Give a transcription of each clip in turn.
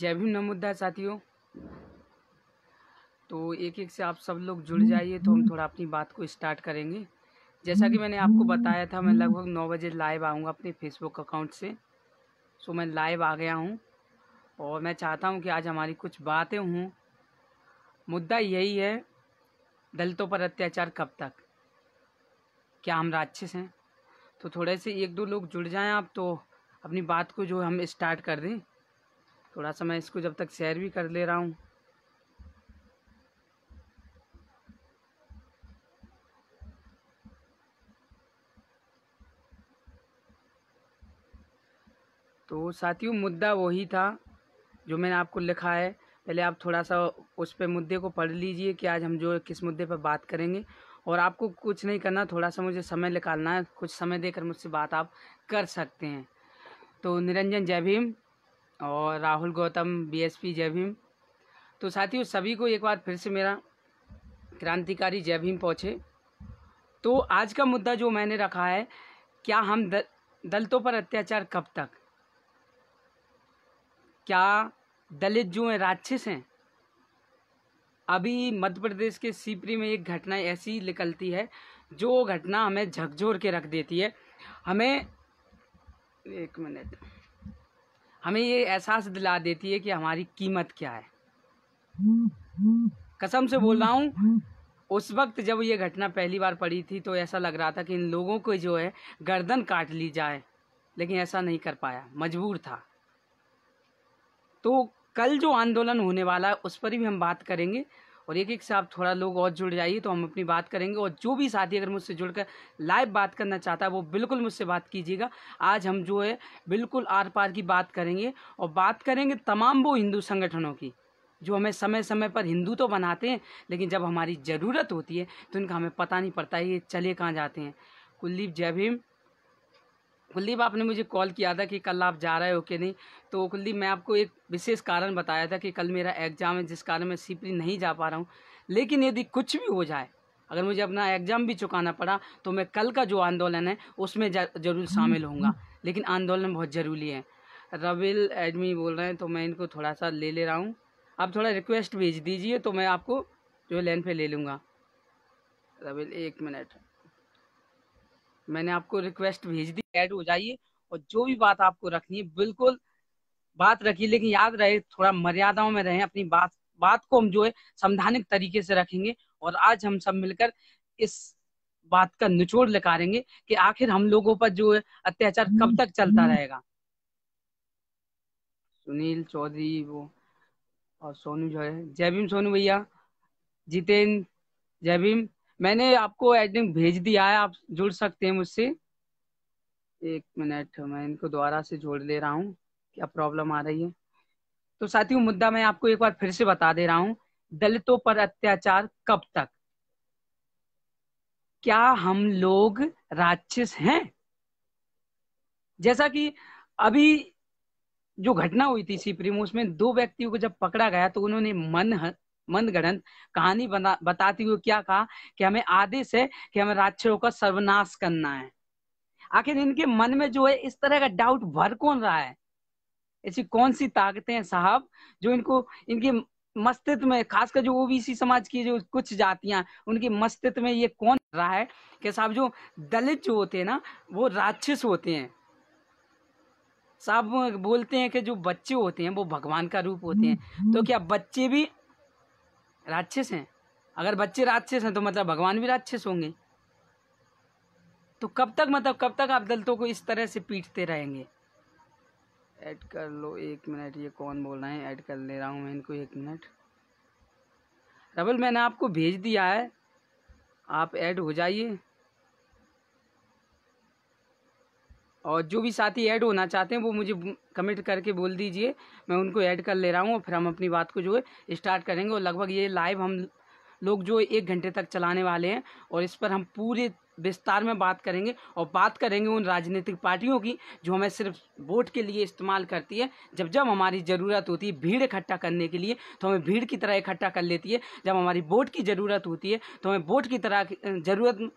जय भीम नमोद्दा साथियों तो एक एक से आप सब लोग जुड़ हम्म, जाइए तो हम हम्म। थोड़ा अपनी बात को स्टार्ट करेंगे जैसा कि मैंने आपको बताया था मैं लगभग नौ बजे लाइव आऊँगा अपने फेसबुक अकाउंट से सो मैं लाइव आ गया हूँ और मैं चाहता हूँ कि आज हमारी कुछ बातें हों मुद्दा यही है दलितों पर अत्याचार कब तक क्या हम राक्षस हैं तो थोड़े से एक दो लोग जुड़ जाएँ आप तो अपनी बात को जो हम स्टार्ट कर दें थोड़ा सा मैं इसको जब तक शेयर भी कर ले रहा हूँ तो साथियों मुद्दा वही था जो मैंने आपको लिखा है पहले आप थोड़ा सा उस पर मुद्दे को पढ़ लीजिए कि आज हम जो किस मुद्दे पर बात करेंगे और आपको कुछ नहीं करना थोड़ा सा मुझे समय निकालना है कुछ समय देकर मुझसे बात आप कर सकते हैं तो निरंजन जय भीम और राहुल गौतम बीएसपी जय भीम तो साथियों सभी को एक बार फिर से मेरा क्रांतिकारी जय भीम पहुँचे तो आज का मुद्दा जो मैंने रखा है क्या हम दलितों पर अत्याचार कब तक क्या दलित जो हैं राक्षस हैं अभी मध्य प्रदेश के सीपरी में एक घटना ऐसी निकलती है जो घटना हमें झकझोर के रख देती है हमें एक मिनट हमें ये एहसास दिला देती है कि हमारी कीमत क्या है कसम से बोल रहा हूँ उस वक्त जब ये घटना पहली बार पड़ी थी तो ऐसा लग रहा था कि इन लोगों को जो है गर्दन काट ली जाए लेकिन ऐसा नहीं कर पाया मजबूर था तो कल जो आंदोलन होने वाला है उस पर भी हम बात करेंगे और एक एक से आप थोड़ा लोग और जुड़ जाइए तो हम अपनी बात करेंगे और जो भी साथी अगर मुझसे जुड़कर लाइव बात करना चाहता है वो बिल्कुल मुझसे बात कीजिएगा आज हम जो है बिल्कुल आर पार की बात करेंगे और बात करेंगे तमाम वो हिंदू संगठनों की जो हमें समय समय पर हिंदू तो बनाते हैं लेकिन जब हमारी ज़रूरत होती है तो इनका हमें पता नहीं पड़ता है ये चले कहाँ जाते हैं कुलदीप जय भीम कुलदीप आपने मुझे कॉल किया था कि कल आप जा रहे हो कि नहीं तो कुलदीप मैं आपको एक विशेष कारण बताया था कि कल मेरा एग्ज़ाम है जिस कारण मैं सीपरी नहीं जा पा रहा हूँ लेकिन यदि कुछ भी हो जाए अगर मुझे अपना एग्ज़ाम भी चुकाना पड़ा तो मैं कल का जो आंदोलन है उसमें ज़रूर शामिल होऊंगा लेकिन आंदोलन बहुत ज़रूरी है रविल एडमी बोल रहे हैं तो मैं इनको थोड़ा सा ले ले रहा हूँ आप थोड़ा रिक्वेस्ट भेज दीजिए तो मैं आपको जो लाइन पे ले लूँगा रविल एक मिनट मैंने आपको रिक्वेस्ट भेज दी ऐड हो जाइए और जो भी बात आपको रखनी है बिल्कुल बात रखिए लेकिन याद रहे थोड़ा मर्यादाओं में रहें अपनी बात बात को हम जो है संवैधानिक तरीके से रखेंगे और आज हम सब मिलकर इस बात का निचोड़ निकालेंगे कि आखिर हम लोगों पर जो है अत्याचार कब हम्म, तक चलता हम्म। रहेगा सुनील चौधरी वो और सोनू जो है जय भीम सोनू भैया जितेंद्र जय भीम मैंने आपको एडमिन भेज दिया है आप जुड़ सकते हैं मुझसे एक मिनट मैं इनको दोबारा से जोड़ ले रहा हूँ क्या प्रॉब्लम आ रही है तो साथियों मुद्दा मैं आपको एक बार फिर से बता दे रहा हूँ दलितों पर अत्याचार कब तक क्या हम लोग राक्षस हैं जैसा कि अभी जो घटना हुई थी सीप्रीमो में दो व्यक्तियों को जब पकड़ा गया तो उन्होंने मन मंद गढ़ कहानी बना बताती हुई क्या कहा कि हमें आदेश है कि हमें राक्षसों का सर्वनाश करना है आखिर इनके मन में जो है इस तरह का डाउट भर कौन रहा है ऐसी कौन सी ताकतें हैं साहब जो इनको इनके मस्तित्व में खासकर जो ओबीसी समाज की जो कुछ जातियां उनके मस्तित्व में ये कौन रहा है कि साहब जो दलित जो होते हैं ना वो राक्षस होते हैं साहब बोलते हैं कि जो बच्चे होते हैं वो भगवान का रूप होते हैं हम्म, तो हम्म। क्या बच्चे भी राक्षस हैं अगर बच्चे राक्षस हैं तो मतलब भगवान भी राक्षस होंगे तो कब तक मतलब कब तक आप दलितों को इस तरह से पीटते रहेंगे ऐड कर लो एक मिनट ये कौन बोल रहे हैं ऐड कर ले रहा हूँ मैं इनको एक मिनट रबल मैंने आपको भेज दिया है आप ऐड हो जाइए और जो भी साथी ऐड होना चाहते हैं वो मुझे कमेंट करके बोल दीजिए मैं उनको ऐड कर ले रहा हूँ और फिर हम अपनी बात को जो है स्टार्ट करेंगे और लगभग ये लाइव हम लोग जो एक घंटे तक चलाने वाले हैं और इस पर हम पूरे विस्तार में बात करेंगे और बात करेंगे उन राजनीतिक पार्टियों की जो हमें सिर्फ वोट के लिए इस्तेमाल करती है जब जब हमारी ज़रूरत होती है भीड़ इकट्ठा करने के लिए तो हमें भीड़ की तरह इकट्ठा कर लेती है जब हमारी वोट की ज़रूरत होती है तो हमें वोट की तरह ज़रूरत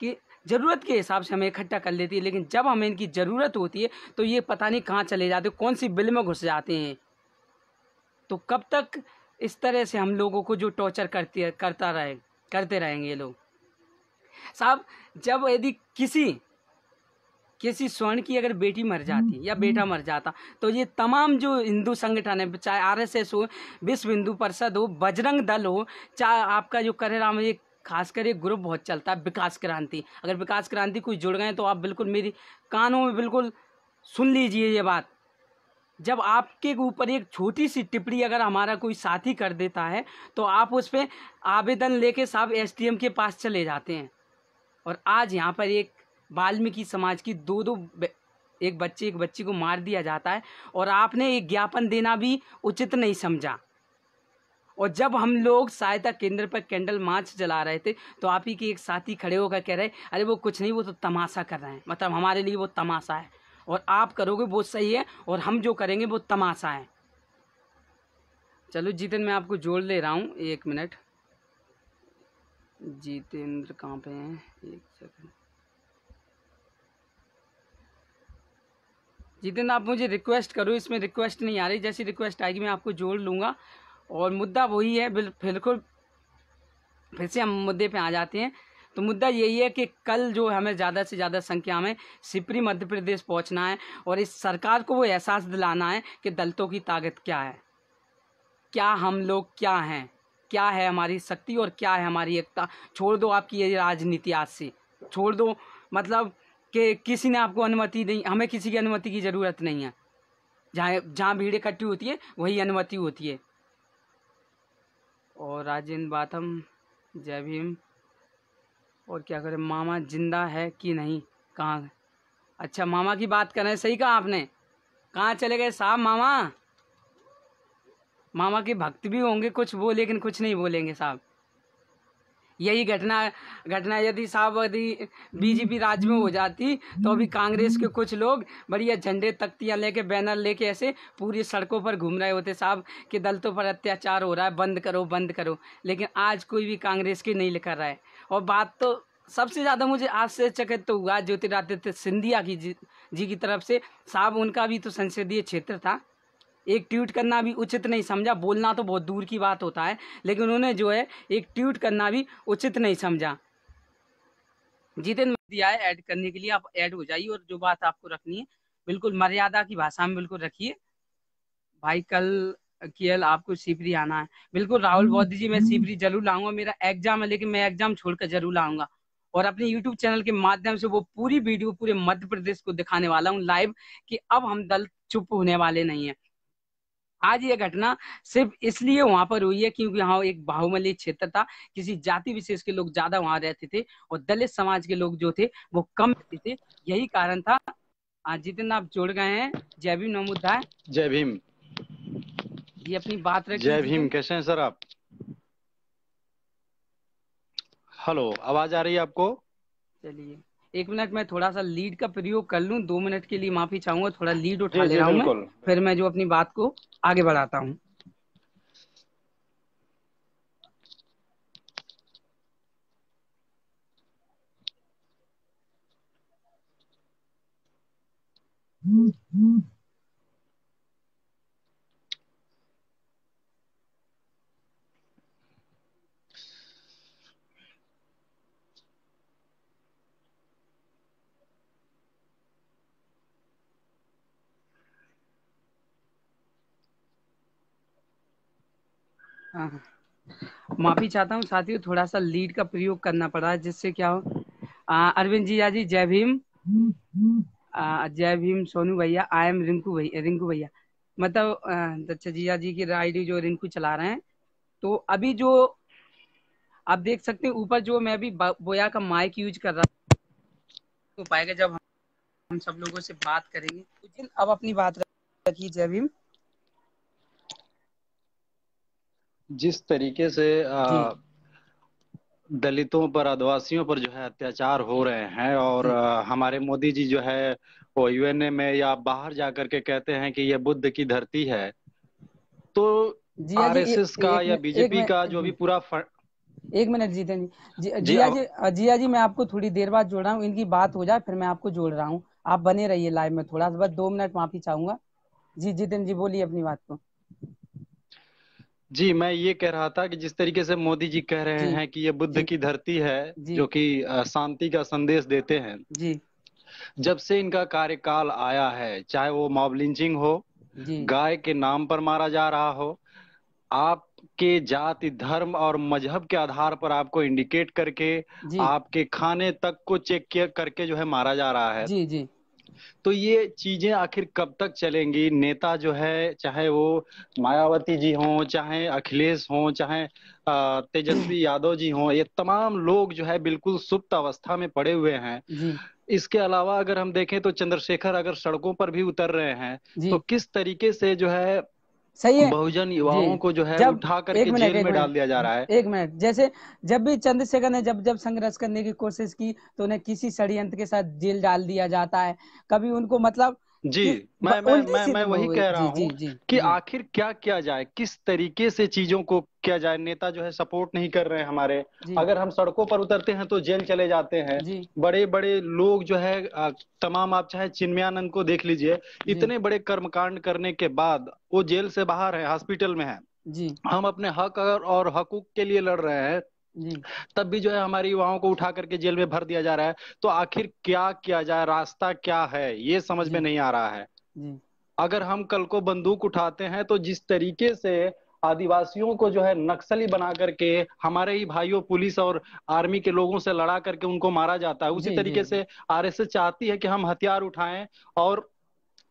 की ज़रूरत के हिसाब से हमें इकट्ठा कर लेती है लेकिन जब हमें इनकी ज़रूरत होती है तो ये पता नहीं कहाँ चले जाते कौन सी बिल में घुस जाते हैं तो कब तक इस तरह से हम लोगों को जो टॉर्चर करती करता रहे करते रहेंगे ये लोग साहब जब यदि किसी किसी स्वर्ण की अगर बेटी मर जाती या हम्म। बेटा मर जाता तो ये तमाम जो हिंदू संगठन है चाहे आरएसएस हो विश्व हिंदू परिषद हो बजरंग दल हो चाहे आपका जो करे राम ये खासकर ये ग्रुप बहुत चलता है विकास क्रांति अगर विकास क्रांति कोई जुड़ गए तो आप बिल्कुल मेरी कानों में बिल्कुल सुन लीजिए ये बात जब आपके ऊपर एक छोटी सी टिप्पणी अगर हमारा कोई साथी कर देता है तो आप उस पर आवेदन लेके साहब एसडीएम के पास चले जाते हैं और आज यहाँ पर एक वाल्मीकि समाज की दो दो एक बच्चे एक बच्ची को मार दिया जाता है और आपने एक ज्ञापन देना भी उचित नहीं समझा और जब हम लोग सहायता केंद्र पर कैंडल मार्च जला रहे थे तो आप ही के एक साथी खड़े होकर कह रहे अरे वो कुछ नहीं वो तो तमाशा कर रहे हैं मतलब हमारे लिए वो तमाशा है और आप करोगे वो सही है और हम जो करेंगे वो तमाशा है चलो जितेंद्र मैं आपको जोड़ ले रहा हूँ एक मिनट जितेंद्र कहाँ पे हैं एक सेकंड जितेंद्र आप मुझे रिक्वेस्ट करो इसमें रिक्वेस्ट नहीं आ रही जैसी रिक्वेस्ट आएगी मैं आपको जोड़ लूँगा और मुद्दा वही है बिल्कुल फिर से हम मुद्दे पे आ जाते हैं तो मुद्दा यही है कि कल जो हमें ज़्यादा से ज़्यादा संख्या में सिपरी मध्य प्रदेश पहुंचना है और इस सरकार को वो एहसास दिलाना है कि दलितों की ताकत क्या है क्या हम लोग क्या हैं क्या है हमारी शक्ति और क्या है हमारी एकता छोड़ दो आपकी ये राजनीति आज से छोड़ दो मतलब कि किसी ने आपको अनुमति नहीं हमें किसी की अनुमति की ज़रूरत नहीं है जहाँ जहाँ भीड़ इकट्ठी होती है वही अनुमति होती है और राजेंद्र बाथम जय भीम और क्या करें मामा जिंदा है कि नहीं कहाँ अच्छा मामा की बात करें सही कहा आपने कहाँ चले गए साहब मामा मामा के भक्त भी होंगे कुछ वो लेकिन कुछ नहीं बोलेंगे साहब यही घटना घटना यदि साहब यदि बीजेपी राज्य में हो जाती तो अभी कांग्रेस के कुछ लोग बढ़िया झंडे तख्तियाँ लेके बैनर लेके ऐसे पूरी सड़कों पर घूम रहे होते साहब कि दलितों पर अत्याचार हो रहा है बंद करो बंद करो लेकिन आज कोई भी कांग्रेस की नहीं लिखा रहा है और बात तो सबसे ज़्यादा मुझे आश्चर्यचकित तो हुआ ज्योतिरादित्य सिंधिया की जी, जी की तरफ से साहब उनका भी तो संसदीय क्षेत्र था एक ट्वीट करना भी उचित नहीं समझा बोलना तो बहुत दूर की बात होता है लेकिन उन्होंने जो है एक ट्वीट करना भी उचित नहीं समझा जितेंद्र दिया है ऐड करने के लिए आप ऐड हो जाइए और जो बात आपको रखनी है बिल्कुल मर्यादा की भाषा में बिल्कुल रखिए भाई कल केएल आपको सीपरी आना है बिल्कुल राहुल बौद्ध हम्म। जी मैं सीपरी जरूर लाऊंगा मेरा एग्जाम है लेकिन मैं एग्जाम छोड़कर जरूर लाऊंगा और अपने यूट्यूब चैनल के माध्यम से वो पूरी वीडियो पूरे मध्य प्रदेश को दिखाने वाला हूँ लाइव कि अब हम दल चुप होने वाले नहीं है आज ये घटना सिर्फ इसलिए वहां पर हुई है क्योंकि यहाँ एक बाहुमली क्षेत्र था किसी जाति विशेष के लोग ज्यादा वहां रहते थे और दलित समाज के लोग जो थे वो कम रहते थे यही कारण था जितेंद्र आप जोड़ गए हैं जय भीम नमोदाय जय भीम ये अपनी बात रख जय भीम कैसे हैं सर आप हेलो आवाज आ रही है आपको चलिए एक मिनट मैं थोड़ा सा लीड का प्रयोग कर लूँ दो मिनट के लिए माफी चाहूंगा थोड़ा लीड उठा ले रहा हूँ फिर मैं जो अपनी बात को आगे बढ़ाता हूँ माफी चाहता हूँ साथियों थोड़ा सा लीड का प्रयोग करना पड़ा जिससे क्या हो अरविंद जी जी जय भीम जय भीम सोनू भैया आई एम रिंकू भैया रिंकू भैया मतलब अच्छा जिया जी की आईडी जो रिंकू चला रहे हैं तो अभी जो आप देख सकते हैं ऊपर जो मैं अभी बोया का माइक यूज कर रहा तो पाएगा जब हम हम सब लोगों से बात करेंगे उस दिन अब अपनी बात रखिए जय भीम जिस तरीके से आ, दलितों पर आदिवासियों पर जो है अत्याचार हो रहे हैं और आ, हमारे मोदी जी जो है वो यूएनए में या बाहर जाकर के कहते हैं कि ये बुद्ध की धरती है तो आरएसएस का या बीजेपी का जो भी पूरा फर... एक मिनट जीतन जी जिया जी जिया जी मैं आपको थोड़ी देर बाद जोड़ रहा हूँ इनकी बात हो जाए फिर मैं आपको जोड़ रहा हूँ आप बने रहिए लाइव में थोड़ा सा बस दो मिनट माफी चाहूंगा जी जितिन जी बोलिए अपनी बात को जी मैं ये कह रहा था कि जिस तरीके से मोदी जी कह रहे हैं कि ये बुद्ध की धरती है जो कि शांति का संदेश देते हैं जी जब से इनका कार्यकाल आया है चाहे वो मॉब लिंचिंग हो गाय के नाम पर मारा जा रहा हो आपके जाति धर्म और मजहब के आधार पर आपको इंडिकेट करके आपके खाने तक को चेक करके जो है मारा जा रहा है जी जी तो ये चीजें आखिर कब तक चलेंगी नेता जो है चाहे वो मायावती जी हों चाहे अखिलेश हों चाहे तेजस्वी यादव जी हों ये तमाम लोग जो है बिल्कुल सुप्त अवस्था में पड़े हुए हैं इसके अलावा अगर हम देखें तो चंद्रशेखर अगर सड़कों पर भी उतर रहे हैं तो किस तरीके से जो है सही है बहुजन युवाओं को जो है जब उठा करके जेल में, में डाल दिया जा रहा है एक मिनट जैसे जब भी चंद्रशेखर ने जब जब संघर्ष करने की कोशिश की तो उन्हें किसी षड्यंत्र के साथ जेल डाल दिया जाता है कभी उनको मतलब जी मैं मैं मैं, मैं वही कह रहा हूँ कि आखिर क्या किया जाए किस तरीके से चीजों को किया जाए नेता जो है सपोर्ट नहीं कर रहे हैं हमारे अगर हम सड़कों पर उतरते हैं तो जेल चले जाते हैं बड़े बड़े लोग जो है तमाम आप चाहे चिन्मयानंद को देख लीजिए इतने बड़े कर्मकांड करने के बाद वो जेल से बाहर है हॉस्पिटल में है जी हम अपने हक और हकूक के लिए लड़ रहे हैं तब भी जो है हमारी युवाओं को उठा करके जेल में भर दिया जा रहा है तो आखिर क्या किया जाए रास्ता क्या है ये समझ में नहीं आ रहा है अगर हम कल को बंदूक उठाते हैं तो जिस तरीके से आदिवासियों को जो है नक्सली बना करके हमारे ही भाइयों पुलिस और आर्मी के लोगों से लड़ा करके उनको मारा जाता है उसी तरीके से आरएसएस चाहती है कि हम हथियार उठाएं और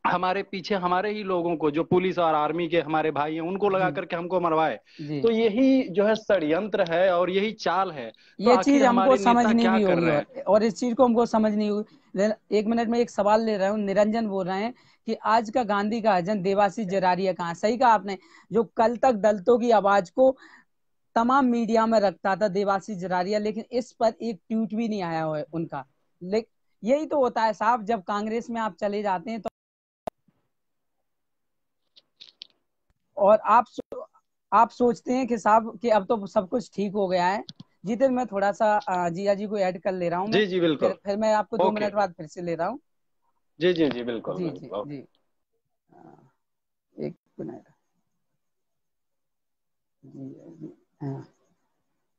हमारे पीछे हमारे ही लोगों को जो पुलिस और आर्मी के हमारे भाई हैं उनको लगा करके हमको मरवाए तो यही जो है षडयंत्र है और यही चाल है तो ये चीज हमको समझ नहीं है और इस चीज को हमको समझ नहीं हुई एक मिनट में एक सवाल ले रहा हूँ निरंजन बोल रहे हैं कि आज का गांधी का हजन देवासी जरारिया कहा सही कहा आपने जो कल तक दलितों की आवाज को तमाम मीडिया में रखता था देवासी जरारिया लेकिन इस पर एक ट्वीट भी नहीं आया हुआ उनका यही तो होता है साहब जब कांग्रेस में आप चले जाते हैं तो और आप सो, आप सोचते हैं कि साहब कि अब तो सब कुछ ठीक हो गया है जितेंद्र मैं थोड़ा सा जिया जी को ऐड कर ले रहा हूँ जी जी बिल्कुल फिर, फिर मैं आपको दो मिनट बाद फिर से ले रहा हूँ जी जी जी बिल्कुल जी जी जी एक हाँ। मिनट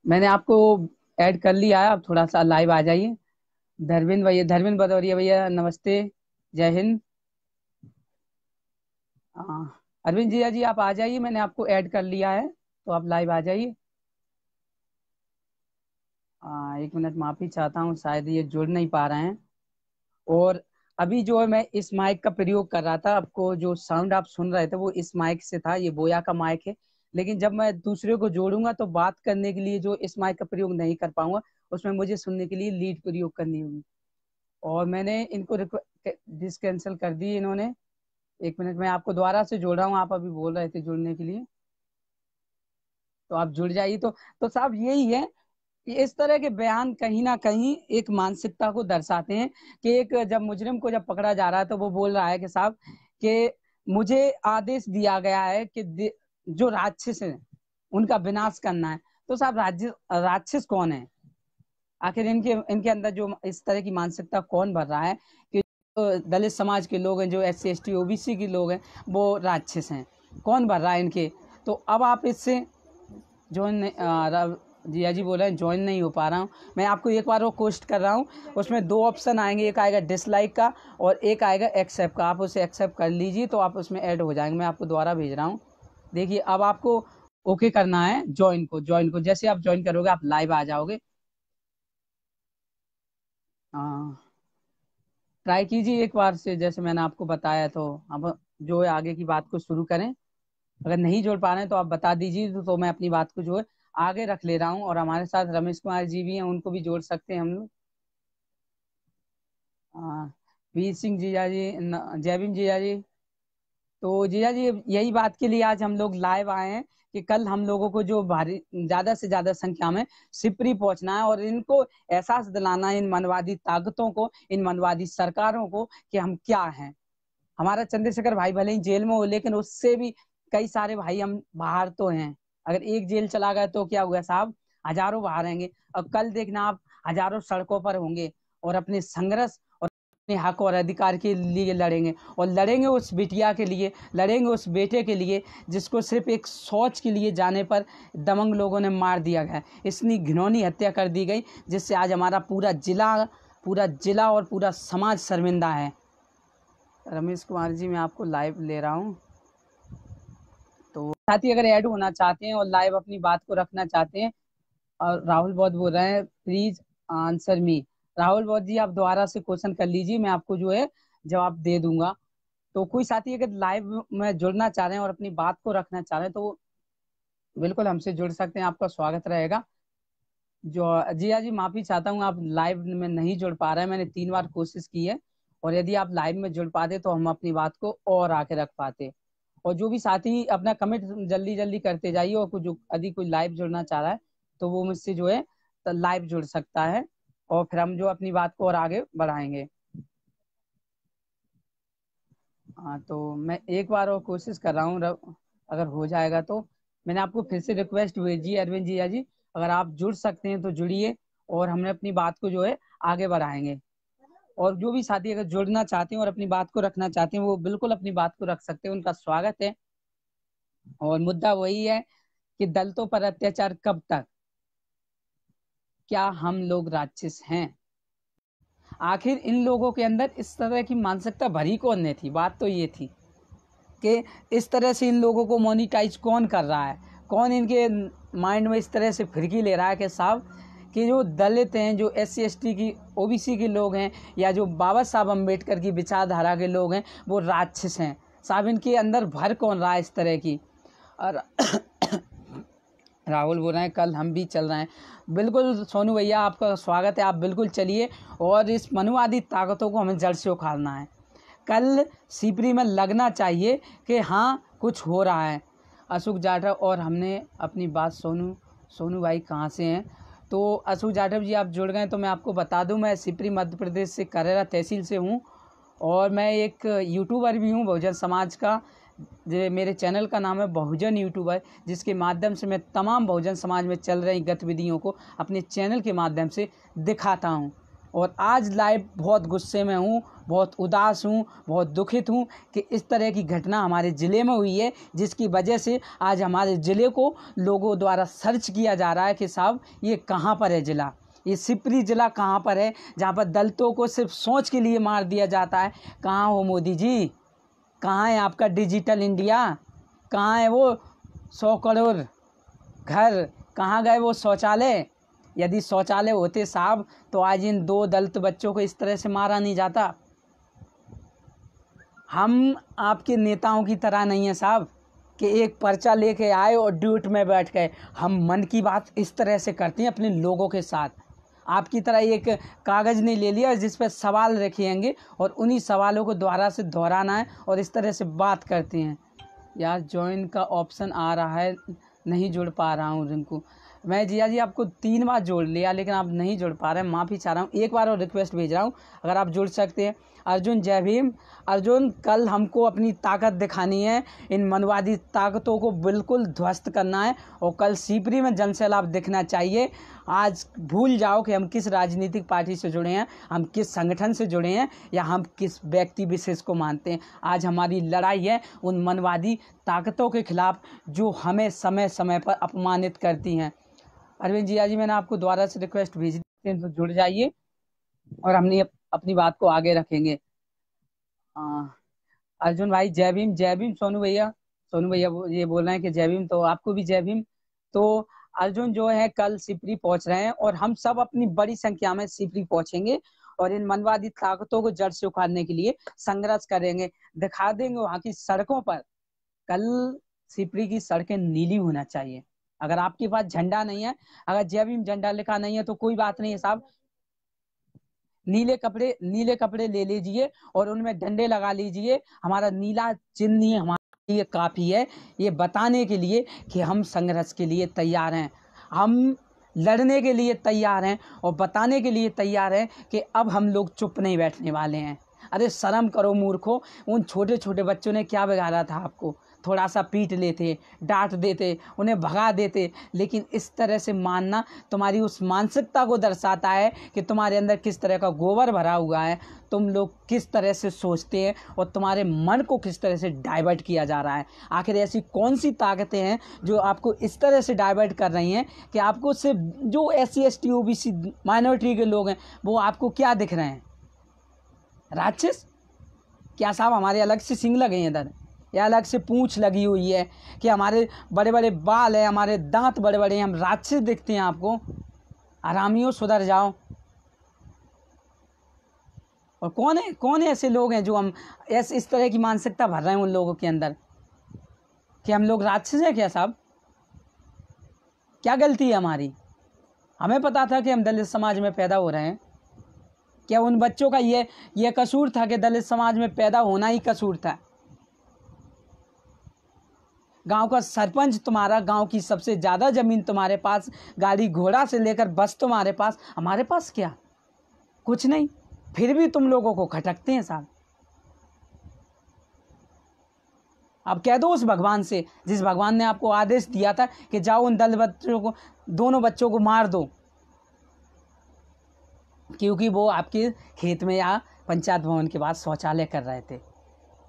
मैंने आपको ऐड कर लिया है आप थोड़ा सा लाइव आ जाइए धर्मेंद्र भैया धर्मेंद्र भदौरिया भैया नमस्ते जय हिंद हाँ अरविंद जिया जी आप आ जाइए मैंने आपको ऐड कर लिया है तो आप लाइव आ जाइए हाँ, एक मिनट माफी चाहता हूँ शायद ये जुड़ नहीं पा रहे हैं और अभी जो है मैं इस माइक का प्रयोग कर रहा था आपको जो साउंड आप सुन रहे थे वो इस माइक से था ये बोया का माइक है लेकिन जब मैं दूसरे को जोड़ूंगा तो बात करने के लिए जो इस माइक का प्रयोग नहीं कर पाऊंगा उसमें मुझे सुनने के लिए लीड प्रयोग करनी होगी और मैंने इनको डिस कैंसिल कर दी इन्होंने एक मिनट में आपको दोबारा से जोड़ रहा हूँ आप अभी बोल रहे थे जुड़ने के लिए तो आप जुड़ जाइए तो तो साहब यही है कि इस तरह के बयान कहीं ना कहीं एक मानसिकता को दर्शाते हैं कि एक जब मुजरिम को जब पकड़ा जा रहा है तो वो बोल रहा है कि साहब कि मुझे आदेश दिया गया है कि जो राक्षस है उनका विनाश करना है तो साहब राज्य राक्षस कौन है आखिर इनके इनके अंदर जो इस तरह की मानसिकता कौन भर रहा है कि दलित समाज के लोग हैं जो S C S T O B C के लोग हैं वो राक्षस हैं कौन भर रहा है इनके तो अब आप इससे ज्वाइन नहीं जी बोल रहे हैं ज्वाइन नहीं हो पा रहा हूँ मैं आपको एक बार वो कोस्ट कर रहा हूँ उसमें दो ऑप्शन आएंगे एक आएगा डिसलाइक का और एक आएगा एक्सेप्ट का आप उसे एक्सेप्ट कर लीजिए तो आप उसमें ऐड हो जाएंगे मैं आपको दोबारा भेज रहा हूँ देखिए अब आपको ओके करना है ज्वाइन को ज्वाइन को जैसे आप ज्वाइन करोगे आप लाइव आ जाओगे हाँ ट्राई कीजिए एक बार से जैसे मैंने आपको बताया तो अब जो है आगे की बात को शुरू करें अगर नहीं जोड़ पा रहे हैं तो आप बता दीजिए तो, तो मैं अपनी बात को जो है आगे रख ले रहा हूँ और हमारे साथ रमेश कुमार जी भी हैं उनको भी जोड़ सकते हैं हम लोग वीर सिंह जीजा जी जयभीम जीजा जी तो जीजा जी यही बात के लिए आज हम लोग लाइव आए हैं कि कल हम लोगों को जो भारी ज्यादा से ज्यादा संख्या में सिपरी पहुंचना है और इनको एहसास दिलाना है इन मनवादी ताकतों को इन मनवादी सरकारों को कि हम क्या हैं हमारा चंद्रशेखर भाई भले ही जेल में हो लेकिन उससे भी कई सारे भाई हम बाहर तो हैं अगर एक जेल चला गया तो क्या हुआ साहब हजारों बाहर रहेंगे और कल देखना आप हजारों सड़कों पर होंगे और अपने संघर्ष अपने हक और अधिकार के लिए लड़ेंगे और लड़ेंगे उस बिटिया के लिए लड़ेंगे उस बेटे के लिए जिसको सिर्फ एक सोच के लिए जाने पर दमंग लोगों ने मार दिया गया इतनी घिनौनी हत्या कर दी गई जिससे आज हमारा पूरा ज़िला पूरा ज़िला और पूरा समाज शर्मिंदा है रमेश कुमार जी मैं आपको लाइव ले रहा हूँ तो साथी अगर ऐड होना चाहते हैं और लाइव अपनी बात को रखना चाहते हैं और राहुल बहुत बोल रहे हैं प्लीज आंसर मी राहुल बहुत जी आप दोबारा से क्वेश्चन कर लीजिए मैं आपको जो है जवाब दे दूंगा तो कोई साथी अगर लाइव में जुड़ना चाह रहे हैं और अपनी बात को रखना चाह रहे हैं तो बिल्कुल हमसे जुड़ सकते हैं आपका स्वागत रहेगा जो जी जी माफी चाहता हूँ आप लाइव में नहीं जुड़ पा रहे हैं मैंने तीन बार कोशिश की है और यदि आप लाइव में जुड़ पाते तो हम अपनी बात को और आके रख पाते और जो भी साथी अपना कमेंट जल्दी जल्दी करते जाइए और कुछ यदि कोई लाइव जुड़ना चाह रहा है तो वो मुझसे जो है लाइव जुड़ सकता है और फिर हम जो अपनी बात को और आगे बढ़ाएंगे हाँ तो मैं एक बार और कोशिश कर रहा हूँ अगर हो जाएगा तो मैंने आपको फिर से रिक्वेस्ट भेजी अरविंद जी जी अगर आप जुड़ सकते हैं तो जुड़िए और हमने अपनी बात को जो है आगे बढ़ाएंगे और जो भी साथी अगर जुड़ना चाहते हैं और अपनी बात को रखना चाहते हैं वो बिल्कुल अपनी बात को रख सकते हैं उनका स्वागत है और मुद्दा वही है कि दलितों पर अत्याचार कब तक क्या हम लोग राक्षस हैं आखिर इन लोगों के अंदर इस तरह की मानसिकता भरी कौन ने थी बात तो ये थी कि इस तरह से इन लोगों को मोनिटाइज कौन कर रहा है कौन इनके माइंड में इस तरह से फिरकी ले रहा है कि साहब कि जो दलित हैं जो एस सी की ओबीसी के लोग हैं या जो बाबा साहब अम्बेडकर की विचारधारा के लोग हैं वो राक्षस हैं साहब इनके अंदर भर कौन रहा है इस तरह की और राहुल बोल रहे हैं कल हम भी चल रहे हैं बिल्कुल सोनू भैया आपका स्वागत है आप बिल्कुल चलिए और इस मनुवादी ताकतों को हमें जड़ से उखाड़ना है कल सीपरी में लगना चाहिए कि हाँ कुछ हो रहा है अशोक जाटव और हमने अपनी बात सोनू सोनू भाई कहाँ से हैं तो अशोक जाटव जी आप जुड़ गए तो मैं आपको बता दूं मैं सिपरी मध्य प्रदेश से करेरा तहसील से हूँ और मैं एक यूट्यूबर भी हूँ बहुजन समाज का मेरे चैनल का नाम है बहुजन यूट्यूबर जिसके माध्यम से मैं तमाम बहुजन समाज में चल रही गतिविधियों को अपने चैनल के माध्यम से दिखाता हूँ और आज लाइव बहुत गुस्से में हूँ बहुत उदास हूँ बहुत दुखित हूँ कि इस तरह की घटना हमारे ज़िले में हुई है जिसकी वजह से आज हमारे ज़िले को लोगों द्वारा सर्च किया जा रहा है कि साहब ये कहाँ पर है ज़िला ये सिपरी ज़िला कहाँ पर है जहाँ पर दलितों को सिर्फ सोच के लिए मार दिया जाता है कहाँ हो मोदी जी कहाँ है आपका डिजिटल इंडिया कहाँ है वो सौ करोड़ घर कहाँ गए वो शौचालय यदि शौचालय होते साहब तो आज इन दो दलित बच्चों को इस तरह से मारा नहीं जाता हम आपके नेताओं की तरह नहीं है साहब कि एक पर्चा लेके आए और ड्यूट में बैठ गए हम मन की बात इस तरह से करते हैं अपने लोगों के साथ आपकी तरह एक कागज़ नहीं ले लिया जिस पर सवाल रखेंगे और उन्हीं सवालों को दोबारा से दोहराना है और इस तरह से बात करते हैं यार ज्वाइन का ऑप्शन आ रहा है नहीं जुड़ पा रहा हूँ रिंकू मैं जिया जी आपको तीन बार जोड़ लिया लेकिन आप नहीं जुड़ पा रहे हैं माफ़ी चाह रहा हूँ एक बार और रिक्वेस्ट भेज रहा हूँ अगर आप जुड़ सकते हैं अर्जुन जय भीम अर्जुन कल हमको अपनी ताकत दिखानी है इन मनवादी ताकतों को बिल्कुल ध्वस्त करना है और कल सीपरी में जनसैलाब दिखना चाहिए आज भूल जाओ कि हम किस राजनीतिक पार्टी से जुड़े हैं हम किस संगठन से जुड़े हैं या हम किस व्यक्ति विशेष को मानते हैं आज हमारी लड़ाई है उन मनवादी ताकतों के खिलाफ जो हमें समय समय पर अपमानित करती हैं अरविंद जिया जी मैंने आपको दोबारा से रिक्वेस्ट भेज दी तो जुड़ जाइए और हमने अपनी बात को आगे रखेंगे आ, अर्जुन भाई जय भीम जय भीम सोनू भैया सोनू भैया ये बोल रहे हैं कि जय भीम तो आपको भी जय भीम तो अर्जुन जो है कल सिपरी पहुंच रहे हैं और हम सब अपनी बड़ी संख्या में सिपरी पहुंचेंगे और इन मनवादी ताकतों को जड़ से उखाड़ने के लिए संघर्ष करेंगे दिखा देंगे वहां की सड़कों पर कल सिपरी की सड़कें नीली होना चाहिए अगर आपके पास झंडा नहीं है अगर जय भीम झंडा लिखा नहीं है तो कोई बात नहीं है साहब नीले कपड़े नीले कपड़े ले लीजिए और उनमें डंडे लगा लीजिए हमारा नीला चिन्ह हमारा ये काफ़ी है ये बताने के लिए कि हम संघर्ष के लिए तैयार हैं हम लड़ने के लिए तैयार हैं और बताने के लिए तैयार हैं कि अब हम लोग चुप नहीं बैठने वाले हैं अरे शर्म करो मूर्खों उन छोटे छोटे बच्चों ने क्या बिगाड़ा था आपको थोड़ा सा पीट लेते डांट देते उन्हें भगा देते लेकिन इस तरह से मानना तुम्हारी उस मानसिकता को दर्शाता है कि तुम्हारे अंदर किस तरह का गोबर भरा हुआ है तुम लोग किस तरह से सोचते हैं और तुम्हारे मन को किस तरह से डाइवर्ट किया जा रहा है आखिर ऐसी कौन सी ताकतें हैं जो आपको इस तरह से डाइवर्ट कर रही हैं कि आपको सिर्फ जो S C S T O B C minority के लोग हैं वो आपको क्या दिख रहे हैं राक्षस क्या साहब हमारे अलग से सिंग लगे हैं इधर या अलग से पूँछ लगी हुई है कि हमारे बड़े बड़े बाल हैं हमारे दांत बड़े बड़े हैं हम राक्षस दिखते हैं आपको आरामियों सुधर जाओ और कौन है कौन ऐसे लोग हैं जो हम ऐसे इस तरह की मानसिकता भर रहे हैं उन लोगों के अंदर कि हम लोग राक्षस हैं क्या साहब क्या गलती है हमारी हमें पता था कि हम दलित समाज में पैदा हो रहे हैं क्या उन बच्चों का ये ये कसूर था कि दलित समाज में पैदा होना ही कसूर था गांव का सरपंच तुम्हारा गांव की सबसे ज़्यादा ज़मीन तुम्हारे पास गाड़ी घोड़ा से लेकर बस तुम्हारे पास हमारे पास क्या कुछ नहीं फिर भी तुम लोगों को खटकते हैं साहब अब कह दो उस भगवान से जिस भगवान ने आपको आदेश दिया था कि जाओ उन दल बच्चों को दोनों बच्चों को मार दो क्योंकि वो आपके खेत में या पंचायत भवन के बाद शौचालय कर रहे थे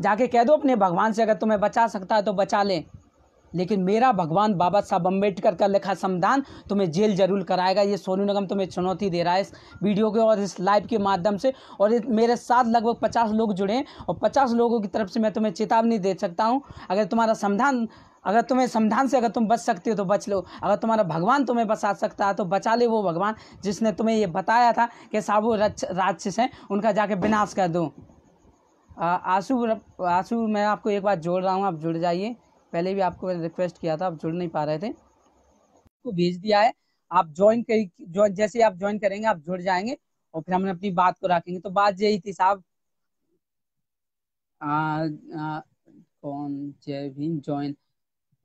जाके कह दो अपने भगवान से अगर तुम्हें बचा सकता है तो बचा लें लेकिन मेरा भगवान बाबा साहब अम्बेडकर का लिखा संविधान तुम्हें जेल जरूर कराएगा ये सोनू निगम तुम्हें चुनौती दे रहा है इस वीडियो के और इस लाइव के माध्यम से और मेरे साथ लगभग पचास लोग जुड़े हैं और पचास लोगों की तरफ से मैं तुम्हें चेतावनी दे सकता हूँ अगर तुम्हारा संविधान अगर तुम्हें संविधान से अगर तुम बच सकते हो तो बच लो अगर तुम्हारा भगवान तुम्हें बचा सकता है तो बचा ले वो भगवान जिसने तुम्हें ये बताया था कि साबु राक्षस हैं उनका जाके विनाश कर दो आंसू आंसू मैं आपको एक बार जोड़ रहा हूँ आप जुड़ जाइए पहले भी आपको मैंने रिक्वेस्ट किया था आप जुड़ नहीं पा रहे थे आपको भेज दिया है आप ज्वाइन कर जैसे आप ज्वाइन करेंगे आप जुड़ जाएंगे और फिर हमने अपनी बात को रखेंगे तो बात यही थी साहब कौन जय ज्वाइन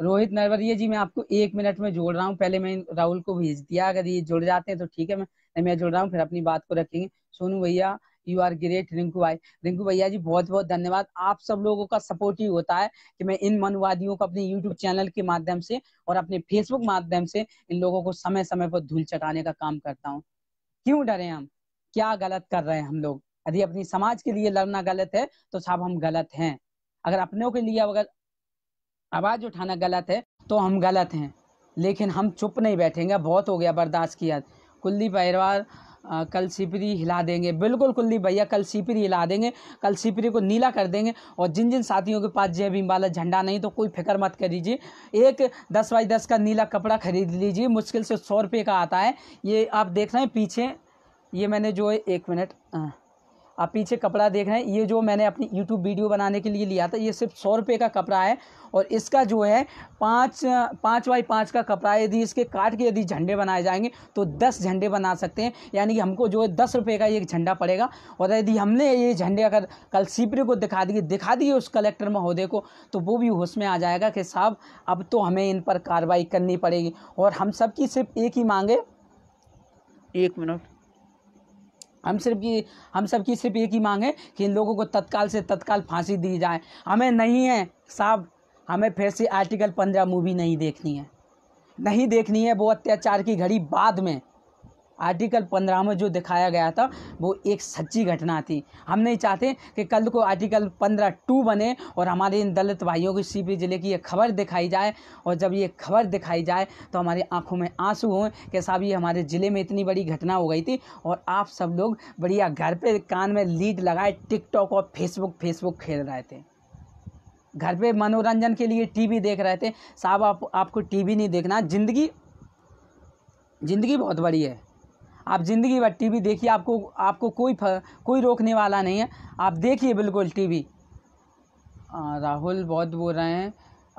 रोहित नरवरिया जी मैं आपको एक मिनट में जोड़ रहा हूँ पहले मैं राहुल को भेज दिया अगर ये जुड़ जाते हैं तो ठीक है मैं मैं जुड़ रहा हूँ फिर अपनी बात को रखेंगे सोनू भैया यू आर ग्रेट रिंकू भाई रिंकू भैया जी बहुत बहुत धन्यवाद आप सब लोगों का सपोर्ट ही होता है कि मैं इन मनवादियों को अपने यूट्यूब चैनल के माध्यम से और अपने फेसबुक माध्यम से इन लोगों को समय समय पर धूल चटाने का काम करता हूँ क्यों डरे हम क्या गलत कर रहे हैं हम लोग यदि अपनी समाज के लिए लड़ना गलत है तो साहब हम गलत हैं अगर अपनों के लिए अगर आवाज उठाना गलत है तो हम गलत हैं लेकिन हम चुप नहीं बैठेंगे बहुत हो गया बर्दाश्त किया कुलदीप अहरवाल आ, कल सीपरी हिला देंगे बिल्कुल कुल्ली भैया कल सीपरी हिला देंगे कल सीपरी को नीला कर देंगे और जिन जिन साथियों के पास जय भीम वाला झंडा नहीं तो कोई फिक्र मत करीजिए एक दस बाई दस का नीला कपड़ा खरीद लीजिए मुश्किल से सौ रुपये का आता है ये आप देख रहे हैं पीछे ये मैंने जो है एक मिनट हाँ। आप पीछे कपड़ा देख रहे हैं ये जो मैंने अपनी यूट्यूब वीडियो बनाने के लिए लिया था ये सिर्फ सौ रुपये का कपड़ा है और इसका जो है पाँच पाँच बाई पाँच का कपड़ा यदि इसके काट के यदि झंडे बनाए जाएंगे तो दस झंडे बना सकते हैं यानी कि हमको जो है दस रुपये का एक झंडा पड़ेगा और यदि हमने ये झंडे अगर कल सीपरे को दिखा दिए दिखा दिए उस कलेक्टर महोदय को तो वो भी होश में आ जाएगा कि साहब अब तो हमें इन पर कार्रवाई करनी पड़ेगी और हम सबकी सिर्फ एक ही मांगे एक मिनट हम सिर्फ ये हम सब की सिर्फ एक ही मांग है कि इन लोगों को तत्काल से तत्काल फांसी दी जाए हमें नहीं है साहब हमें फिर से आर्टिकल पंद्रह मूवी नहीं देखनी है नहीं देखनी है वो अत्याचार की घड़ी बाद में आर्टिकल पंद्रह में जो दिखाया गया था वो एक सच्ची घटना थी हम नहीं चाहते कि कल को आर्टिकल पंद्रह टू बने और हमारे इन दलित भाइयों की पी ज़िले की ये खबर दिखाई जाए और जब ये खबर दिखाई जाए तो हमारी आंखों में आंसू हों कि साहब ये हमारे ज़िले में इतनी बड़ी घटना हो गई थी और आप सब लोग बढ़िया घर पर कान में लीड लगाए टिकटॉक और फेसबुक फेसबुक खेल रहे थे घर पर मनोरंजन के लिए वी देख रहे थे साहब आप आपको वी नहीं देखना ज़िंदगी ज़िंदगी बहुत बड़ी है आप ज़िंदगी भर टीवी देखिए आपको आपको कोई कोई रोकने वाला नहीं है आप देखिए बिल्कुल टीवी राहुल बहुत बोल रहे हैं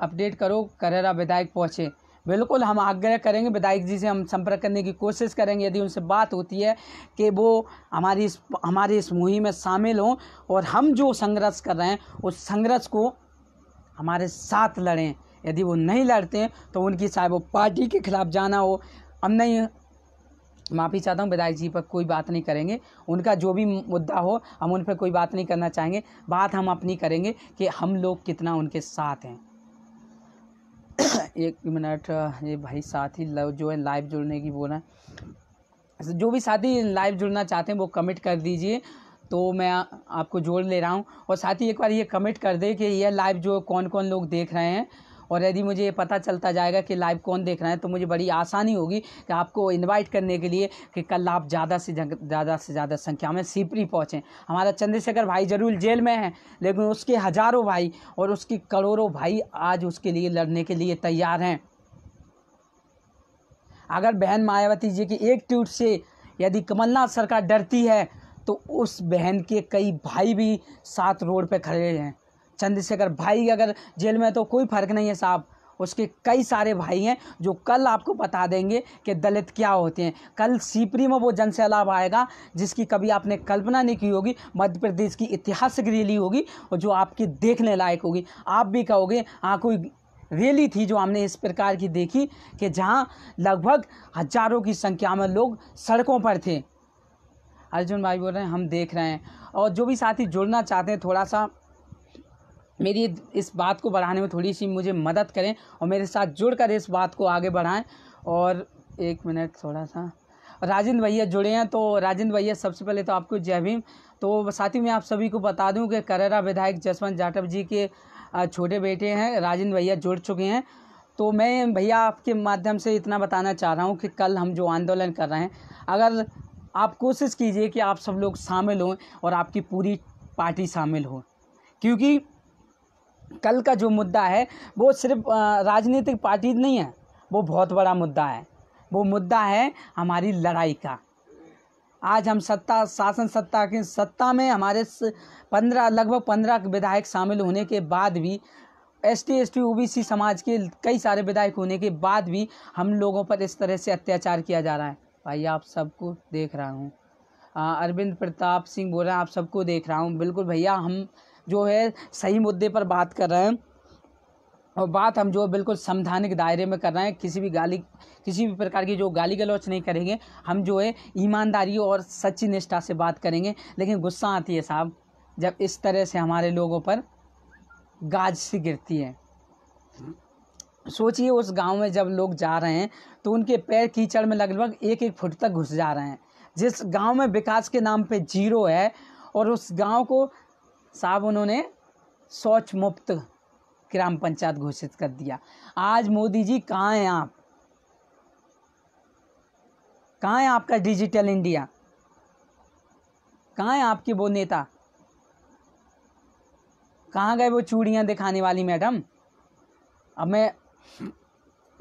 अपडेट करो करेरा विधायक पहुँचे बिल्कुल हम आग्रह करेंगे विधायक जी से हम संपर्क करने की कोशिश करेंगे यदि उनसे बात होती है कि वो हमारी इस हमारी इस मुहिम में शामिल हों और हम जो संघर्ष कर रहे हैं उस संघर्ष को हमारे साथ लड़ें यदि वो नहीं लड़ते हैं तो उनकी चाहे वो पार्टी के खिलाफ जाना हो हम नहीं माफ़ी चाहता हूँ विधायक जी पर कोई बात नहीं करेंगे उनका जो भी मुद्दा हो हम उन पर कोई बात नहीं करना चाहेंगे बात हम अपनी करेंगे कि हम लोग कितना उनके साथ हैं एक मिनट ये भाई साथी जो है लाइव जुड़ने की बोल रहे हैं जो भी साथी लाइव जुड़ना चाहते हैं वो कमेंट कर दीजिए तो मैं आपको जोड़ ले रहा हूँ और साथ ही एक बार ये कमेंट कर दे कि यह लाइव जो कौन कौन लोग देख रहे हैं और यदि मुझे ये पता चलता जाएगा कि लाइव कौन देख रहा है तो मुझे बड़ी आसानी होगी कि आपको इन्वाइट करने के लिए कि कल आप ज़्यादा से ज़्यादा से ज़्यादा संख्या में सीपरी पहुँचें हमारा चंद्रशेखर भाई ज़रूर जेल में है लेकिन उसके हज़ारों भाई और उसकी करोड़ों भाई आज उसके लिए लड़ने के लिए तैयार हैं अगर बहन मायावती जी की एक ट्वीट से यदि कमलनाथ सरकार डरती है तो उस बहन के कई भाई भी साथ रोड पर खड़े हैं चंद्रशेखर भाई अगर जेल में है तो कोई फर्क नहीं है साहब उसके कई सारे भाई हैं जो कल आपको बता देंगे कि दलित क्या होते हैं कल सीपरी में वो जन सैलाब आएगा जिसकी कभी आपने कल्पना नहीं की होगी मध्य प्रदेश की ऐतिहासिक रैली होगी और जो आपकी देखने लायक होगी आप भी कहोगे हाँ कोई रैली थी जो हमने इस प्रकार की देखी कि जहाँ लगभग हजारों की संख्या में लोग सड़कों पर थे अर्जुन भाई बोल रहे हैं हम देख रहे हैं और जो भी साथी जुड़ना चाहते हैं थोड़ा सा मेरी इस बात को बढ़ाने में थोड़ी सी मुझे मदद करें और मेरे साथ जुड़कर इस बात को आगे बढ़ाएं और एक मिनट थोड़ा सा राजेंद्र भैया जुड़े हैं तो राजेंद्र भैया सबसे पहले तो आपको जय भीम तो साथ ही मैं आप सभी को बता दूं कि करेरा विधायक जसवंत जाटव जी के छोटे बेटे हैं राजेंद्र भैया जुड़ चुके हैं तो मैं भैया आपके माध्यम से इतना बताना चाह रहा हूँ कि कल हम जो आंदोलन कर रहे हैं अगर आप कोशिश कीजिए कि आप सब लोग शामिल हों और आपकी पूरी पार्टी शामिल हो क्योंकि कल का जो मुद्दा है वो सिर्फ राजनीतिक पार्टी नहीं है वो बहुत बड़ा मुद्दा है वो मुद्दा है हमारी लड़ाई का आज हम सत्ता शासन सत्ता की सत्ता में हमारे पंद्रह लगभग पंद्रह विधायक शामिल होने के बाद भी S T S T O B C समाज के कई सारे विधायक होने के बाद भी हम लोगों पर इस तरह से अत्याचार किया जा रहा है भाई आप सबको देख रहा हूँ अरविंद प्रताप सिंह बोल रहे हैं आप सबको देख रहा हूँ बिल्कुल भैया हम जो है सही मुद्दे पर बात कर रहे हैं और बात हम जो बिल्कुल संवैधानिक दायरे में कर रहे हैं किसी भी गाली किसी भी प्रकार की जो गाली गलौच नहीं करेंगे हम जो है ईमानदारी और सच्ची निष्ठा से बात करेंगे लेकिन गुस्सा आती है साहब जब इस तरह से हमारे लोगों पर गाज सी गिरती है सोचिए उस गांव में जब लोग जा रहे हैं तो उनके पैर कीचड़ में लगभग एक एक फुट तक घुस जा रहे हैं जिस गांव में विकास के नाम पे जीरो है और उस गांव को साहब उन्होंने शौच मुक्त ग्राम पंचायत घोषित कर दिया आज मोदी जी कहाँ हैं आप कहाँ है आपका डिजिटल इंडिया कहाँ है आपके वो नेता कहाँ गए वो चूड़ियाँ दिखाने वाली मैडम अब मैं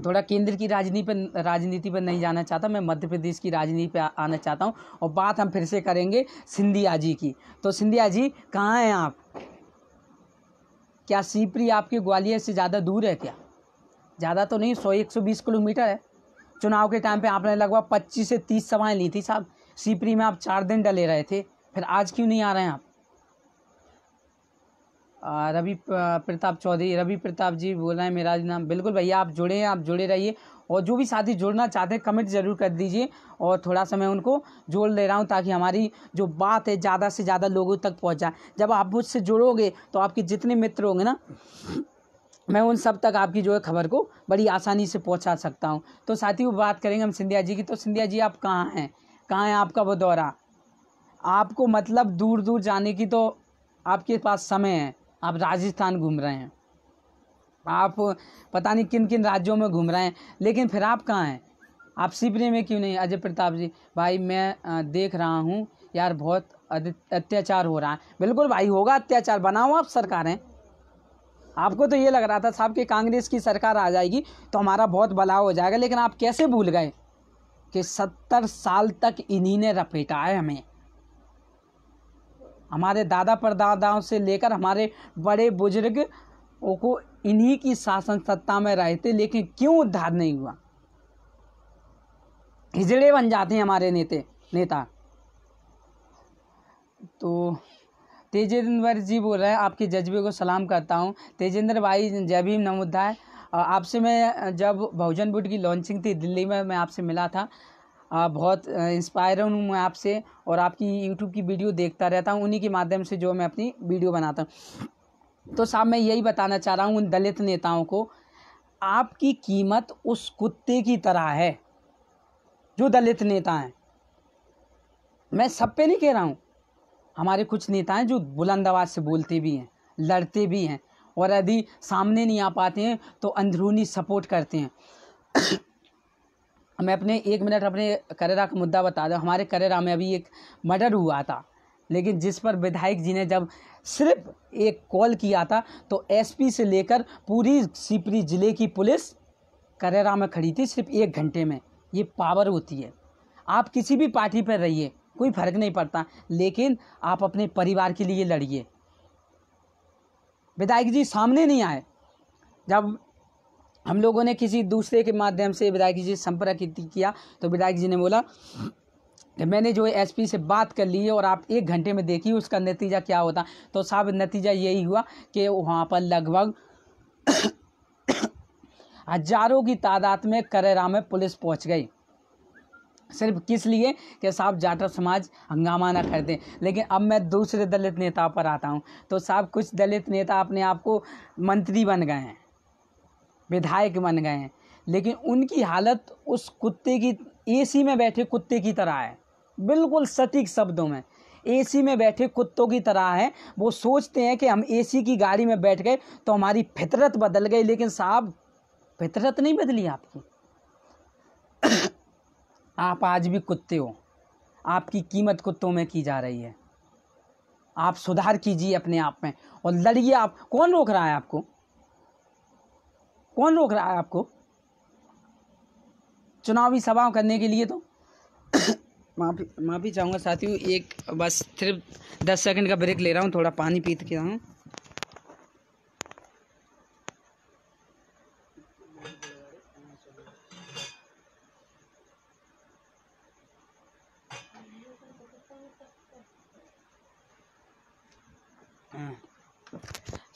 थोड़ा केंद्र की राजनीति पर राजनीति पर नहीं जाना चाहता मैं मध्य प्रदेश की राजनीति पर आना चाहता हूँ और बात हम फिर से करेंगे सिंधिया जी की तो सिंधिया जी कहाँ हैं आप क्या सीपरी आपके ग्वालियर से ज़्यादा दूर है क्या ज़्यादा तो नहीं सौ एक सौ बीस किलोमीटर है चुनाव के टाइम पे आपने लगभग पच्चीस से तीस सभाएं ली थी साहब सीपरी में आप चार दिन डले रहे थे फिर आज क्यों नहीं आ रहे हैं आप रवि प्रताप चौधरी रवि प्रताप जी बोल रहे हैं मेरा नाम बिल्कुल भैया आप जुड़े हैं आप जुड़े रहिए और जो भी साथी जुड़ना चाहते हैं कमेंट ज़रूर कर दीजिए और थोड़ा सा मैं उनको जोड़ ले रहा हूँ ताकि हमारी जो बात है ज़्यादा से ज़्यादा लोगों तक पहुँचाए जब आप मुझसे जुड़ोगे तो आपके जितने मित्र होंगे ना मैं उन सब तक आपकी जो है खबर को बड़ी आसानी से पहुँचा सकता हूँ तो साथी वो बात करेंगे हम सिंधिया जी की तो सिंधिया जी आप कहाँ हैं कहाँ हैं आपका वो दौरा आपको मतलब दूर दूर जाने की तो आपके पास समय है आप राजस्थान घूम रहे हैं आप पता नहीं किन किन राज्यों में घूम रहे हैं लेकिन फिर आप कहाँ हैं आप सीपरे में क्यों नहीं अजय प्रताप जी भाई मैं देख रहा हूँ यार बहुत अत्याचार हो रहा है बिल्कुल भाई होगा अत्याचार बनाओ आप सरकारें आपको तो ये लग रहा था साहब कि कांग्रेस की सरकार आ जाएगी तो हमारा बहुत भला हो जाएगा लेकिन आप कैसे भूल गए कि सत्तर साल तक इन्हीं ने रपेटा है हमें हमारे दादा परदादाओं से लेकर हमारे बड़े बुजुर्ग को इन्हीं की शासन सत्ता में रहते लेकिन क्यों उद्धार नहीं हुआ हिजड़े बन जाते हैं हमारे नेते नेता तो तेजेंद्र जी बोल रहे हैं आपके जज्बे को सलाम करता हूँ तेजेंद्र भाई जय भीम है आपसे मैं जब बहुजन बुट की लॉन्चिंग थी दिल्ली में मैं आपसे मिला था बहुत इंस्पायर हूँ मैं आपसे और आपकी यूट्यूब की वीडियो देखता रहता हूँ उन्हीं के माध्यम से जो मैं अपनी वीडियो बनाता हूँ तो साहब मैं यही बताना चाह रहा हूँ उन दलित नेताओं को आपकी कीमत उस कुत्ते की तरह है जो दलित नेता हैं मैं सब पे नहीं कह रहा हूँ हमारे कुछ नेता हैं जो बुलंद आवाज़ से बोलते भी हैं लड़ते भी हैं और यदि सामने नहीं आ पाते हैं तो अंदरूनी सपोर्ट करते हैं मैं अपने एक मिनट अपने करेरा का मुद्दा बता दूँ हमारे करेरा में अभी एक मर्डर हुआ था लेकिन जिस पर विधायक जी ने जब सिर्फ एक कॉल किया था तो एसपी से लेकर पूरी सीपरी ज़िले की पुलिस करेरा में खड़ी थी सिर्फ एक घंटे में ये पावर होती है आप किसी भी पार्टी पर रहिए कोई फर्क नहीं पड़ता लेकिन आप अपने परिवार के लिए लड़िए विधायक जी सामने नहीं आए जब हम लोगों ने किसी दूसरे के माध्यम से विधायक जी से संपर्क किया तो विधायक जी ने बोला कि मैंने जो एसपी से बात कर ली है और आप एक घंटे में देखिए उसका नतीजा क्या होता तो साहब नतीजा यही हुआ कि वहाँ पर लगभग हजारों की तादाद में करेरा में पुलिस पहुँच गई सिर्फ किस लिए कि साहब जाटव समाज हंगामा ना कर दें लेकिन अब मैं दूसरे दलित नेता पर आता हूँ तो साहब कुछ दलित नेता अपने आप को मंत्री बन गए हैं विधायक बन गए हैं लेकिन उनकी हालत उस कुत्ते की एसी में बैठे कुत्ते की तरह है बिल्कुल सटीक शब्दों में एसी में बैठे कुत्तों की तरह है वो सोचते हैं कि हम एसी की गाड़ी में बैठ गए तो हमारी फितरत बदल गई लेकिन साहब फितरत नहीं बदली आपकी आप आज भी कुत्ते हो आपकी कीमत कुत्तों में की जा रही है आप सुधार कीजिए अपने आप में और लड़िए आप कौन रोक रहा है आपको कौन रोक रहा है आपको चुनावी सभाओं करने के लिए तो माफी माफी चाहूँगा साथियों एक बस सिर्फ दस सेकंड का ब्रेक ले रहा हूँ थोड़ा पानी पीत के हूँ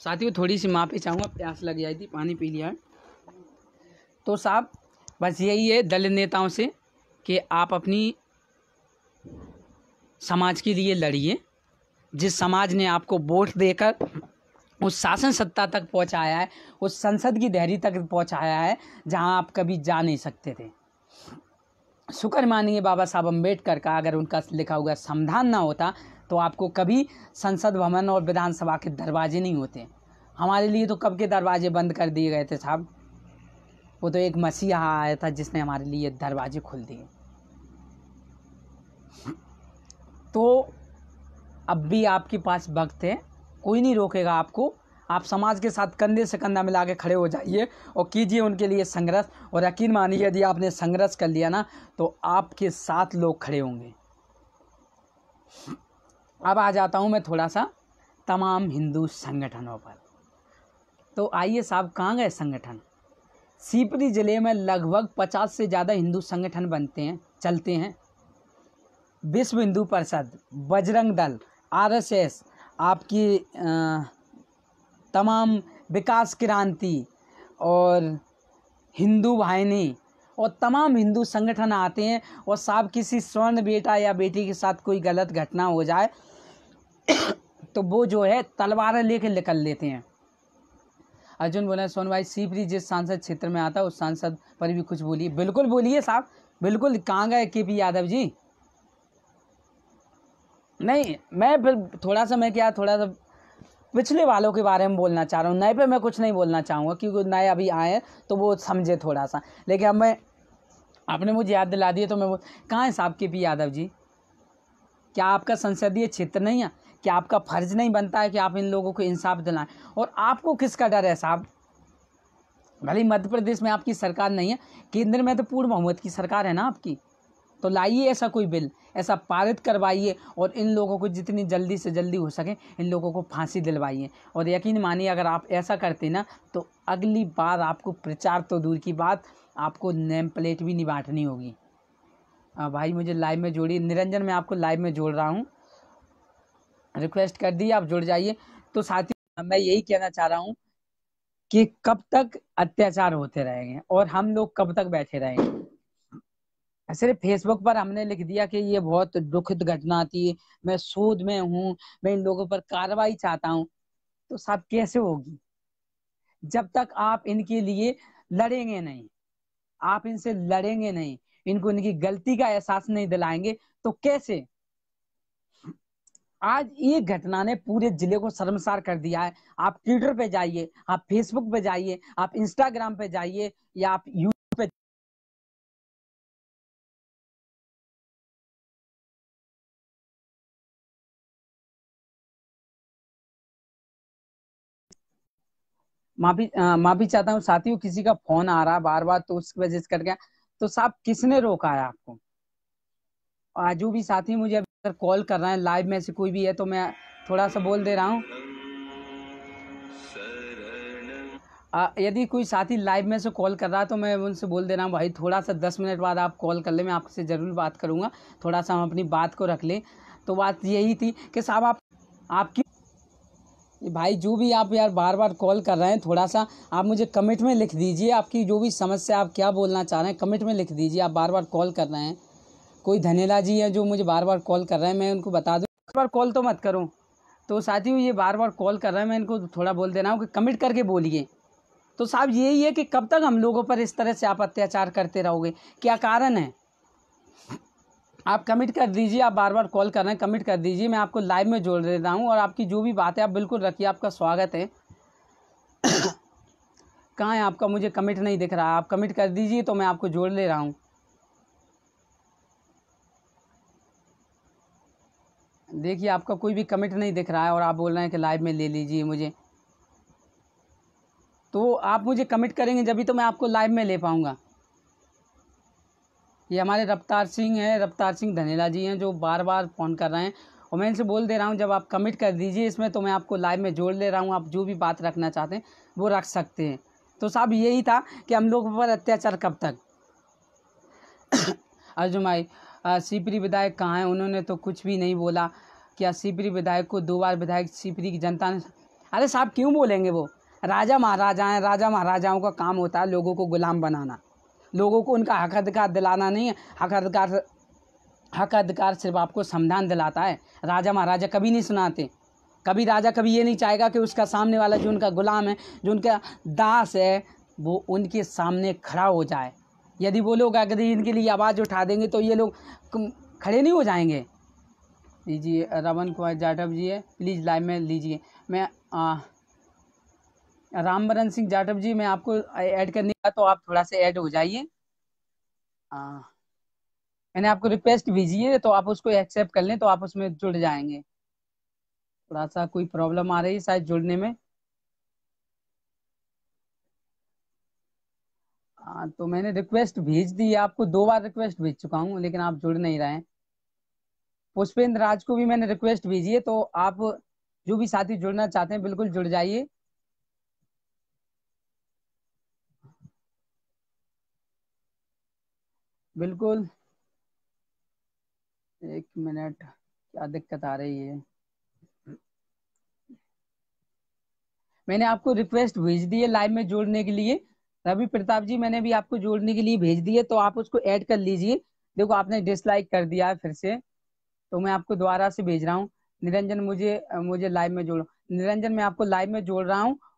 साथियों थोड़ी सी माफी चाहूँगा प्यास लग जाती पानी पी लिया है तो साहब बस यही है दलित नेताओं से कि आप अपनी समाज के लिए लड़िए जिस समाज ने आपको वोट देकर उस शासन सत्ता तक पहुंचाया है उस संसद की दहरी तक पहुंचाया है जहां आप कभी जा नहीं सकते थे शुक्र मानिए बाबा साहब अम्बेडकर का अगर उनका लिखा हुआ संविधान ना होता तो आपको कभी संसद भवन और विधानसभा के दरवाजे नहीं होते हमारे लिए तो कब के दरवाजे बंद कर दिए गए थे साहब वो तो एक मसीहा आया था जिसने हमारे लिए दरवाजे खोल दिए तो अब भी आपके पास वक्त है कोई नहीं रोकेगा आपको आप समाज के साथ कंधे से कंधा मिला के खड़े हो जाइए और कीजिए उनके लिए संघर्ष और यकीन मानिए यदि आपने संघर्ष कर लिया ना तो आपके साथ लोग खड़े होंगे अब आ जाता हूँ मैं थोड़ा सा तमाम हिंदू संगठनों पर तो आइए साहब कहाँ गए संगठन सीपरी ज़िले में लगभग पचास से ज़्यादा हिंदू संगठन बनते हैं चलते हैं विश्व हिंदू परिषद बजरंग दल आरएसएस आपकी आ, तमाम विकास क्रांति और हिंदू भाईनी और तमाम हिंदू संगठन आते हैं और साहब किसी स्वर्ण बेटा या बेटी के साथ कोई गलत घटना हो जाए तो वो जो है तलवारें लेके निकल लेते हैं अर्जुन बोला सोन भाई सीपरी जिस सांसद क्षेत्र में आता है उस सांसद पर भी कुछ बोलिए बिल्कुल बोलिए साहब बिल्कुल कहाँ गए के पी यादव जी नहीं मैं फिर थोड़ा सा मैं क्या थोड़ा सा पिछले वालों के बारे में बोलना चाह रहा हूँ नए पे मैं कुछ नहीं बोलना चाहूँगा क्योंकि नए अभी आए तो वो समझे थोड़ा सा लेकिन अब मैं आपने मुझे याद दिला दिया तो मैं वो कहाँ है साहब के पी यादव जी क्या आपका संसदीय क्षेत्र नहीं है कि आपका फर्ज नहीं बनता है कि आप इन लोगों को इंसाफ दिलाएं और आपको किसका डर है साहब भले ही मध्य प्रदेश में आपकी सरकार नहीं है केंद्र में तो पूर्ण बहुमत की सरकार है ना आपकी तो लाइए ऐसा कोई बिल ऐसा पारित करवाइए और इन लोगों को जितनी जल्दी से जल्दी हो सके इन लोगों को फांसी दिलवाइए और यकीन मानिए अगर आप ऐसा करते ना तो अगली बार आपको प्रचार तो दूर की बात आपको नेम प्लेट भी नहीं होगी भाई मुझे लाइव में जोड़िए निरंजन मैं आपको लाइव में जोड़ रहा हूँ रिक्वेस्ट कर दी आप जुड़ जाइए तो साथ ही मैं यही कहना चाह रहा हूँ कि कब तक अत्याचार होते रहेंगे और हम लोग कब तक बैठे रहेंगे सिर्फ फेसबुक पर हमने लिख दिया कि ये बहुत दुखद घटना थी मैं सूद में हूँ मैं इन लोगों पर कार्रवाई चाहता हूँ तो सब कैसे होगी जब तक आप इनके लिए लड़ेंगे नहीं आप इनसे लड़ेंगे नहीं इनको इनकी गलती का एहसास नहीं दिलाएंगे तो कैसे आज ये घटना ने पूरे जिले को शर्मसार कर दिया है आप ट्विटर पे जाइए आप फेसबुक पे जाइए आप इंस्टाग्राम पे जाइए या आप यूट्यूब पे माफी माफी चाहता हूँ साथियों किसी का फोन आ रहा बार बार तो उसकी वजह से कर गया तो साहब किसने रोका है आपको आजू भी साथी मुझे अगर कॉल कर रहा है लाइव में से कोई भी है तो मैं थोड़ा सा बोल दे रहा हूँ यदि कोई साथी लाइव में से कॉल कर रहा है तो मैं उनसे बोल दे रहा हूँ भाई थोड़ा सा दस मिनट बाद आप कॉल कर ले मैं आपसे ज़रूर बात करूँगा थोड़ा सा हम अपनी बात को रख लें तो बात यही थी कि साहब आप आपकी भाई जो भी आप यार बार बार कॉल कर रहे हैं थोड़ा सा आप मुझे कमेंट में लिख दीजिए आपकी जो भी समस्या आप क्या बोलना चाह रहे हैं कमेंट में लिख दीजिए आप बार बार कॉल कर रहे हैं कोई धनेला जी है जो मुझे बार बार कॉल कर रहे हैं मैं उनको बता दूँ बार बार कॉल तो मत करो तो साथियों ये बार बार कॉल कर रहे हैं मैं इनको थोड़ा बोल दे रहा हूँ कि कमिट करके बोलिए तो साहब यही है कि कब तक हम लोगों पर इस तरह से आप अत्याचार करते रहोगे क्या कारण है आप कमिट कर दीजिए आप बार बार कॉल कर रहे हैं कमिट कर दीजिए मैं आपको लाइव में जोड़ देता हूँ और आपकी जो भी बात है आप बिल्कुल रखिए आपका स्वागत है कहाँ है आपका मुझे कमिट नहीं दिख रहा आप कमिट कर दीजिए तो मैं आपको जोड़ ले रहा हूँ देखिए आपका कोई भी कमेंट नहीं दिख रहा है और आप बोल रहे हैं कि लाइव में ले लीजिए मुझे तो आप मुझे कमेंट करेंगे जब भी तो मैं आपको लाइव में ले पाऊँगा ये हमारे रफ्तार सिंह हैं रफ्तार सिंह धनेला जी हैं जो बार बार फ़ोन कर रहे हैं और मैं इनसे बोल दे रहा हूँ जब आप कमिट कर दीजिए इसमें तो मैं आपको लाइव में जोड़ ले रहा हूँ आप जो भी बात रखना चाहते हैं वो रख सकते हैं तो साहब यही था कि हम लोगों पर अत्याचार कब तक अर्जुन भाई सीपरी विधायक कहाँ हैं उन्होंने तो कुछ भी नहीं बोला क्या सिपरी विधायक को दो बार विधायक सिपरी की जनता ने अरे साहब क्यों बोलेंगे वो राजा महाराजा हैं राजा महाराजाओं का काम होता है लोगों को गुलाम बनाना लोगों को उनका हक अधिकार दिलाना नहीं है हक अधिकार हक अधिकार सिर्फ आपको संविधान दिलाता है राजा महाराजा कभी नहीं सुनाते कभी राजा कभी ये नहीं चाहेगा कि उसका सामने वाला जो उनका गुलाम है जो उनका दास है वो उनके सामने खड़ा हो जाए यदि वो लोग अगर इनके लिए आवाज़ उठा देंगे तो ये लोग खड़े नहीं हो जाएंगे लीजिए रमन कुमार जाटव जी है प्लीज़ लाइव में लीजिए मैं रामबरन सिंह जाटव जी मैं आपको ऐड करने का तो आप थोड़ा सा ऐड हो जाइए मैंने आपको रिक्वेस्ट भेजिए तो आप उसको एक्सेप्ट कर लें तो आप उसमें जुड़ जाएंगे थोड़ा सा कोई प्रॉब्लम आ रही है शायद जुड़ने में आ, तो मैंने रिक्वेस्ट भेज दी आपको दो बार रिक्वेस्ट भेज चुका हूँ लेकिन आप जुड़ नहीं रहे हैं पुष्पेंद्र राज को भी मैंने रिक्वेस्ट भेजी है तो आप जो भी साथी जुड़ना चाहते हैं बिल्कुल जुड़ जाइए बिल्कुल एक मिनट क्या दिक्कत आ रही है मैंने आपको रिक्वेस्ट भेज दी है लाइव में जोड़ने के लिए रवि प्रताप जी मैंने भी आपको जोड़ने के लिए भेज दिए तो आप उसको ऐड कर लीजिए देखो आपने डिसलाइक कर दिया है फिर से तो मैं आपको दोबारा से भेज रहा हूँ निरंजन मुझे मुझे लाइव में जोड़ निरंजन मैं आपको लाइव में जोड़ रहा हूँ